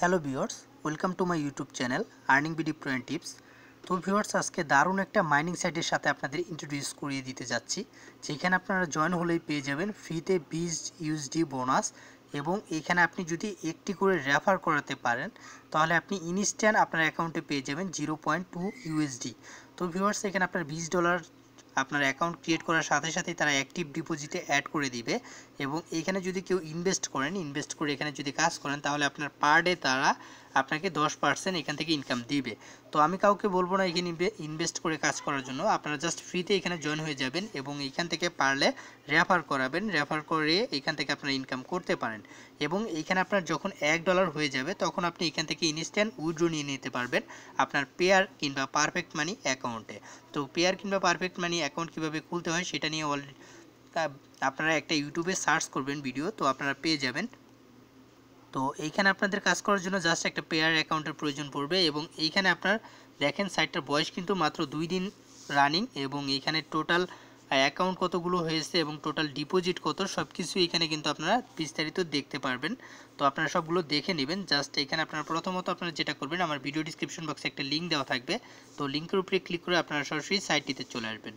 hello viewers welcome to my YouTube channel earning BD pro and tips তো viewers আজকে দারুণ একটা mining সাইটের সাথে আপনাদের ইন্ট্রোডিউস করিয়ে দিতে যাচ্ছি যেখানে আপনারা জয়েন হলেই পেয়ে যাবেন ফ্রিতে বিশ ইউএসডি বোনাস এবং এখানে আপনি যদি একটি করে রেফার করাতে পারেন তাহলে আপনি ইনস্ট্যান্ট আপনার অ্যাকাউন্টে পেয়ে যাবেন জিরো পয়েন্ট টু ইউএসডি তো ভিউয়ার্স এখানে আপনার বিশ ডলার আপনার অ্যাকাউন্ট ক্রিয়েট করার সাথে সাথে তারা অ্যাক্টিভ ডিপোজিটে অ্যাড করে দিবে এবং এখানে যদি কেউ ইনভেস্ট করেন ইনভেস্ট করে এখানে যদি কাজ করেন তাহলে আপনার পার ডে তারা আপনাকে দশ পার্সেন্ট এখান থেকে ইনকাম দিবে তো আমি কাউকে বলবো না এখানে ইনভেস্ট করে কাজ করার জন্য আপনারা জাস্ট ফ্রিতে এখানে জয়েন হয়ে যাবেন এবং এখান থেকে পারলে রেফার করাবেন রেফার করে এখান থেকে আপনারা ইনকাম করতে পারেন এবং এখানে আপনার যখন এক ডলার হয়ে যাবে তখন আপনি এখান থেকে ইনস্ট্যান্ট উইড্রো নিয়ে নিতে পারবেন আপনার পেয়ার কিংবা পারফেক্ট মানি অ্যাকাউন্টে তো পেয়ার কিংবা পারফেক্ট মানি অ্যাকাউন্ট কীভাবে খুলতে হয় সেটা নিয়ে অলরেডি আপনারা একটা ইউটিউবে সার্চ করবেন ভিডিও তো আপনারা পেয়ে যাবেন তো এইখানে আপনাদের কাজ করার জন্য জাস্ট একটা পেয়ার অ্যাকাউন্টের প্রয়োজন পড়বে এবং এইখানে আপনার দেখেন সাইটটার বয়স কিন্তু মাত্র দুই দিন রানিং এবং এইখানে টোটাল অ্যাকাউন্ট কতগুলো হয়েছে এবং টোটাল ডিপোজিট কত সব কিছু এখানে কিন্তু আপনারা বিস্তারিত দেখতে পারবেন তো আপনারা সবগুলো দেখে নেবেন জাস্ট এখানে আপনারা প্রথমত আপনারা যেটা করবেন আমার ভিডিও ডিসক্রিপশন বক্সে একটা লিঙ্ক দেওয়া থাকবে তো লিঙ্কের উপরে ক্লিক করে আপনারা সরাসরি সাইটটিতে চলে আসবেন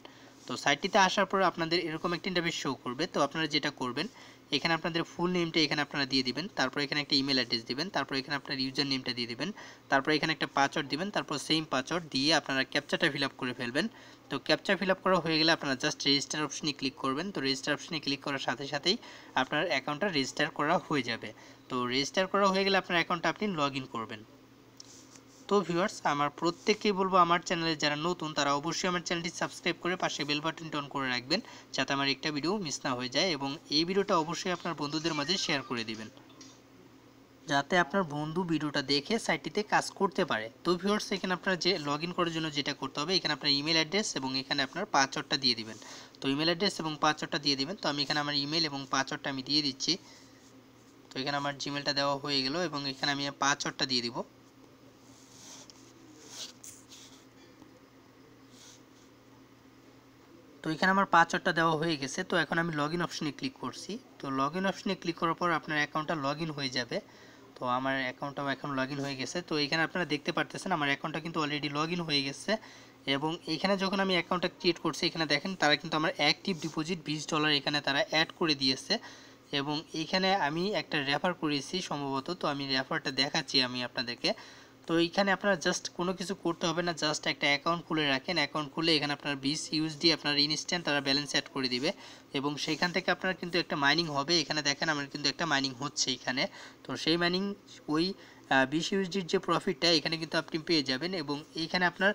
তো সাইটটিতে আসার পর আপনাদের এরকম একটা ইন্টারভিউ শো করবে তো আপনারা যেটা করবেন এখানে আপনাদের ফুল নেমটা এখানে আপনারা দিয়ে দিবেন তারপর এখানে একটা ইমেল অ্যাড্রেস দিবেন তারপর এখানে আপনার ইউজার নেমটা দিয়ে দিবেন তারপর এখানে একটা পাসওয়ার্ড দিবেন তারপর সেম পাসওয়ার্ড দিয়ে আপনারা ক্যাপচাটা ফিল করে ফেলবেন তো ক্যাপচা ফিল করা হয়ে গেলে আপনারা জাস্ট রেজিস্টার অপশনে ক্লিক করবেন তো রেজিস্টার অপশনে ক্লিক করার সাথে সাথেই আপনার অ্যাকাউন্টটা রেজিস্টার করা হয়ে যাবে তো রেজিস্টার করা হয়ে গেলে আপনার অ্যাকাউন্টটা আপনি লগ করবেন তো ভিউয়ার্স আমার প্রত্যেককেই বলবো আমার চ্যানেলে যারা নতুন তারা অবশ্যই আমার চ্যানেলটি সাবস্ক্রাইব করে পাশে বেল বাটন টন করে রাখবেন যাতে আমার একটা ভিডিও মিস না হয়ে যায় এবং এই ভিডিওটা অবশ্যই আপনার বন্ধুদের মাঝে শেয়ার করে দিবেন যাতে আপনার বন্ধু ভিডিওটা দেখে সাইটটিতে কাজ করতে পারে তো ভিউয়ার্স এখানে আপনার যে লগ করার জন্য যেটা করতে হবে এখানে আপনার ইমেল অ্যাড্রেস এবং এখানে আপনার পাসওয়ার্ডটা দিয়ে দিবেন তো ইমেল অ্যাড্রেস এবং পাসওয়ার্ডটা দিয়ে দিবেন তো আমি এখানে আমার ইমেল এবং পাসওয়ার্ডটা আমি দিয়ে দিচ্ছি তো এখানে আমার জিমেলটা দেওয়া হয়ে গেল এবং এখানে আমি পাসওয়ার্ডটা দিয়ে দিব তো এখানে আমার পাঁচ দেওয়া হয়ে গেছে তো এখন আমি লগ ইন অপশনে ক্লিক করছি তো লগ ইন অপশনে ক্লিক করার পর আপনার অ্যাকাউন্টটা লগ ইন হয়ে যাবে তো আমার অ্যাকাউন্টটাও এখন লগ ইন হয়ে গেছে তো এখানে আপনারা দেখতে পারতেছেন আমার অ্যাকাউন্টটা কিন্তু অলরেডি লগ ইন হয়ে গেছে এবং এখানে যখন আমি অ্যাকাউন্টটা ক্রিয়েট করছি এখানে দেখেন তারা কিন্তু আমার অ্যাক্টিভ ডিপোজিট বিশ ডলার এখানে তারা অ্যাড করে দিয়েছে এবং এখানে আমি একটা রেফার করেছি সম্ভবত তো আমি রেফারটা দেখাচ্ছি আমি আপনাদেরকে তো এইখানে আপনার জাস্ট কোনো কিছু করতে হবে না জাস্ট একটা অ্যাকাউন্ট খুলে রাখেন অ্যাকাউন্ট খুলে এখানে আপনার বিস ইউএসডি আপনার ইনস্ট্যান্ট তারা ব্যালেন্স অ্যাড করে দিবে এবং সেখান থেকে আপনার কিন্তু একটা মাইনিং হবে এখানে দেখেন আমার কিন্তু একটা মাইনিং হচ্ছে এখানে তো সেই মাইনিং ওই বিশ ইউএসডির যে প্রফিটটা এখানে কিন্তু আপনি পেয়ে যাবেন এবং এইখানে আপনার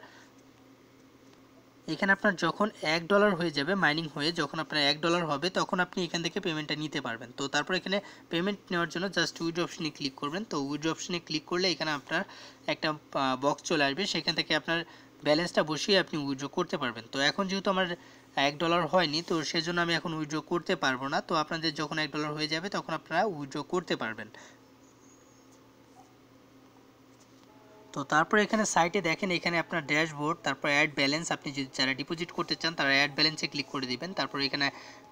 এখানে আপনার যখন এক ডলার হয়ে যাবে মাইনিং হয়ে যখন আপনার এক ডলার হবে তখন আপনি এখান থেকে পেমেন্টটা নিতে পারবেন তো তারপর এখানে পেমেন্ট নেওয়ার জন্য জাস্ট উইড অপশনে ক্লিক করবেন তো উইড অপশনে ক্লিক করলে এখানে আপনার একটা বক্স চলে আসবে সেখান থেকে আপনার ব্যালেন্সটা বসিয়ে আপনি উইড্রো করতে পারবেন তো এখন যেহেতু আমার এক ডলার হয়নি তো সেজন্য আমি এখন উইড্রো করতে পারবো না তো আপনাদের যখন এক ডলার হয়ে যাবে তখন আপনারা উইড্রো করতে পারবেন তো তারপরে এখানে সাইটে দেখেন এখানে আপনার ড্যাশবোর্ড তারপর অ্যাড ব্যালেন্স আপনি যদি যারা ডিপোজিট করতে চান তারা অ্যাড ব্যালেন্সে ক্লিক করে দিবেন তারপর এখানে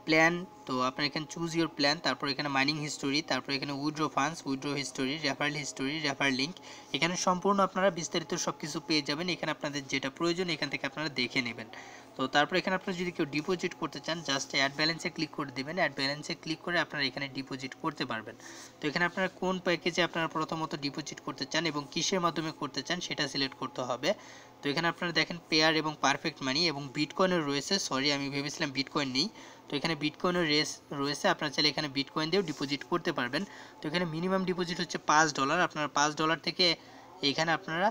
প্ল্যান তো আপনার এখানে চুজ ইউর প্ল্যান তারপর এখানে মাইনিং হিস্টোরি তারপর এখানে withdraw funds withdraw history referral history refer link এখানে সম্পূর্ণ আপনারা বিস্তারিত সব কিছু পেয়ে যাবেন এখানে আপনাদের যেটা প্রয়োজন এখান থেকে আপনারা দেখে নেবেন তো তারপর এখানে আপনারা যদি কেউ ডিপোজিট করতে চান জাস্ট অ্যাড ব্যালেন্সে ক্লিক করে দেবেন অ্যাড ব্যালেন্সে ক্লিক করে আপনারা এখানে ডিপোজিট করতে পারবেন তো এখানে আপনারা কোন প্যাকেজে আপনারা প্রথমত ডিপোজিট করতে চান এবং কিসের মাধ্যমে করতে চান সেটা সিলেক্ট করতে হবে তো এখানে আপনারা দেখেন পেয়ার এবং পারফেক্ট মানি এবং বিটকয়েনের রয়েছে সরি আমি ভেবেছিলাম বিটকয়েন নেই তো এখানে বিটকয়েনের রেস রয়েছে আপনারা চাইলে এখানে বিটকয়েন দিয়েও ডিপোজিট করতে পারবেন তো এখানে মিনিমাম ডিপোজিট হচ্ছে পাঁচ ডলার আপনারা পাঁচ ডলার থেকে এখানে আপনারা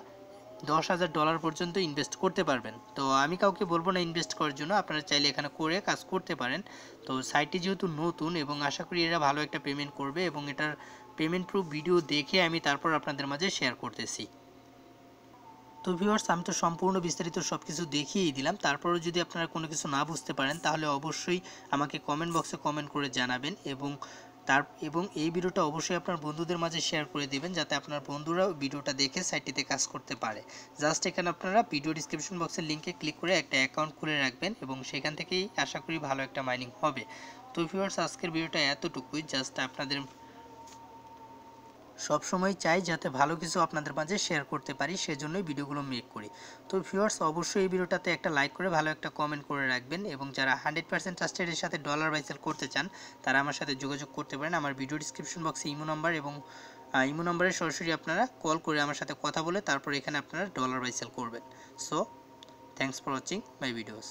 দশ হাজার ডলার পর্যন্ত ইনভেস্ট করতে পারবেন তো আমি কাউকে বলবো না ইনভেস্ট করার জন্য আপনারা চাইলে এখানে করে কাজ করতে পারেন তো সাইটটি যেহেতু নতুন এবং আশা করি এরা ভালো একটা পেমেন্ট করবে এবং এটার পেমেন্ট প্রুফ ভিডিও দেখে আমি তারপর আপনাদের মাঝে শেয়ার করতেছি তো ভিউয়ার্স আমি তো সম্পূর্ণ বিস্তারিত সব কিছু দেখিয়েই দিলাম তারপরও যদি আপনারা কোনো কিছু না বুঝতে পারেন তাহলে অবশ্যই আমাকে কমেন্ট বক্সে কমেন্ট করে জানাবেন এবং তার এবং এই ভিডিওটা অবশ্যই আপনার বন্ধুদের মাঝে শেয়ার করে দেবেন যাতে আপনার বন্ধুরাও ভিডিওটা দেখে সাইটটিতে কাজ করতে পারে জাস্ট এখানে আপনারা ভিডিও ডিসক্রিপশন বক্সের লিঙ্কে ক্লিক করে একটা অ্যাকাউন্ট খুলে রাখবেন এবং সেখান থেকেই আশা করি ভালো একটা মাইনিং হবে তো ভিউয়ার্স আজকের ভিডিওটা এতটুকুই জাস্ট আপনাদের সবসময় চাই যাতে ভালো কিছু আপনাদের মাঝে শেয়ার করতে পারি সেজন্যই ভিডিওগুলো মেক করি তো ভিউয়ার্স অবশ্যই এই ভিডিওটাতে একটা লাইক করে ভালো একটা কমেন্ট করে রাখবেন এবং যারা হান্ড্রেড পার্সেন্ট ট্রাস্টেডের সাথে ডলার বাইসেল করতে চান তারা আমার সাথে যোগাযোগ করতে পারেন আমার ভিডিও ডিসক্রিপশন বক্সে ইমো নাম্বার এবং ইমো নাম্বারে সরাসরি আপনারা কল করে আমার সাথে কথা বলে তারপর এখানে আপনারা ডলার বাইসেল করবেন so thanks for watching my videos